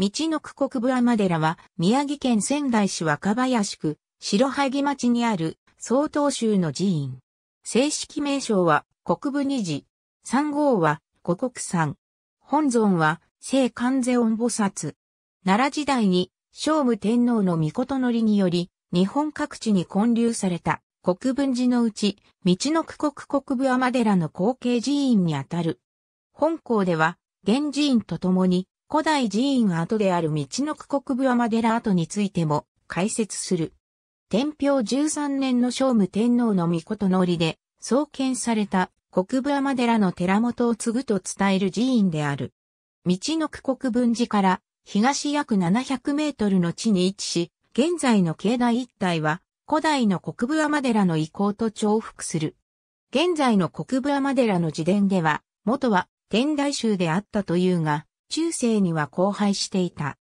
道の区国部天寺は、宮城県仙台市若林区、白萩町にある、曹洞宗の寺院。正式名称は、国部二寺。三号は、五国山。本尊は、聖観世音菩薩。奈良時代に、聖武天皇の御事のりにより、日本各地に建立された、国分寺のうち、道の区国国部天寺の後継寺院にあたる。本校では、現寺院とともに、古代寺院跡である道の区国部天寺跡についても解説する。天平13年の聖武天皇の御事の折で創建された国部天寺の寺元を継ぐと伝える寺院である。道の区国分寺から東約700メートルの地に位置し、現在の境内一帯は古代の国部天寺の遺構と重複する。現在の国部天寺の自伝では、元は天台宗であったというが、中世には荒廃していた。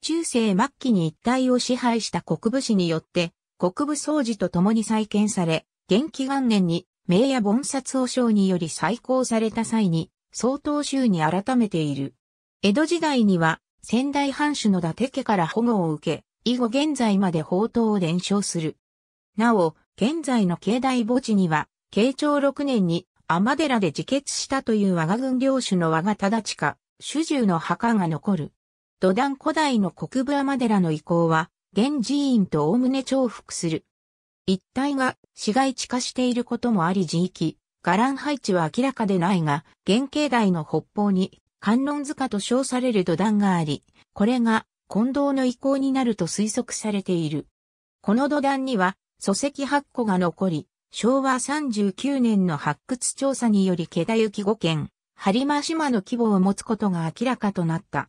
中世末期に一帯を支配した国武士によって、国武掃除と共に再建され、元気元年に名や盆札王将により再興された際に、総統州に改めている。江戸時代には、仙台藩主の伊達家から保護を受け、以後現在まで宝刀を伝承する。なお、現在の境内墓地には、慶長6年に天寺で自決したという我が軍領主の我が忠か。主従の墓が残る。土壇古代の国部山寺の遺構は、現寺院と概ね重複する。一帯が市街地化していることもあり地域、伽藍配置は明らかでないが、原境内の北方に観音塚と称される土壇があり、これが近藤の遺構になると推測されている。この土壇には、礎石8個が残り、昭和39年の発掘調査により毛田行5件、播磨島の規模を持つことが明らかとなった。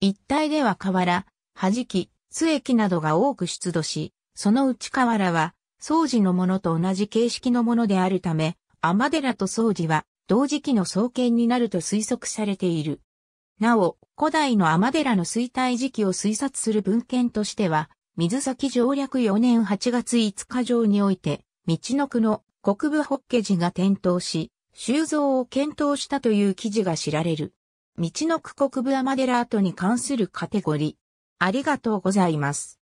一帯では河原、弾き、津駅などが多く出土し、そのうち河原は、掃除のものと同じ形式のものであるため、天寺と掃除は同時期の創建になると推測されている。なお、古代の天寺の衰退時期を推察する文献としては、水崎条約4年8月5日上において、道の区の国部北家寺が転倒し、収蔵を検討したという記事が知られる。道の区国部アマデラートに関するカテゴリー。ありがとうございます。